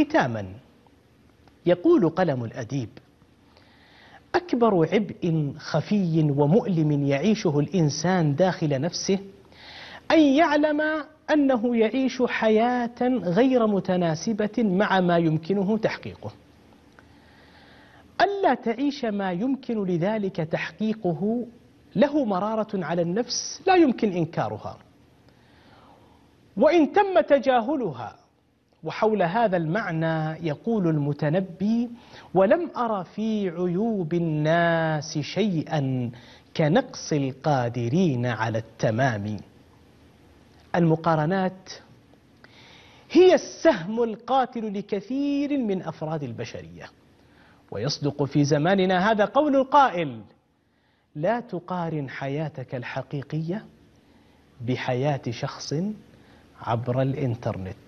ختاما يقول قلم الأديب أكبر عبء خفي ومؤلم يعيشه الإنسان داخل نفسه أن يعلم أنه يعيش حياة غير متناسبة مع ما يمكنه تحقيقه ألا تعيش ما يمكن لذلك تحقيقه له مرارة على النفس لا يمكن إنكارها وإن تم تجاهلها وحول هذا المعنى يقول المتنبي ولم أر في عيوب الناس شيئا كنقص القادرين على التمام المقارنات هي السهم القاتل لكثير من أفراد البشرية ويصدق في زماننا هذا قول القائل لا تقارن حياتك الحقيقية بحياة شخص عبر الإنترنت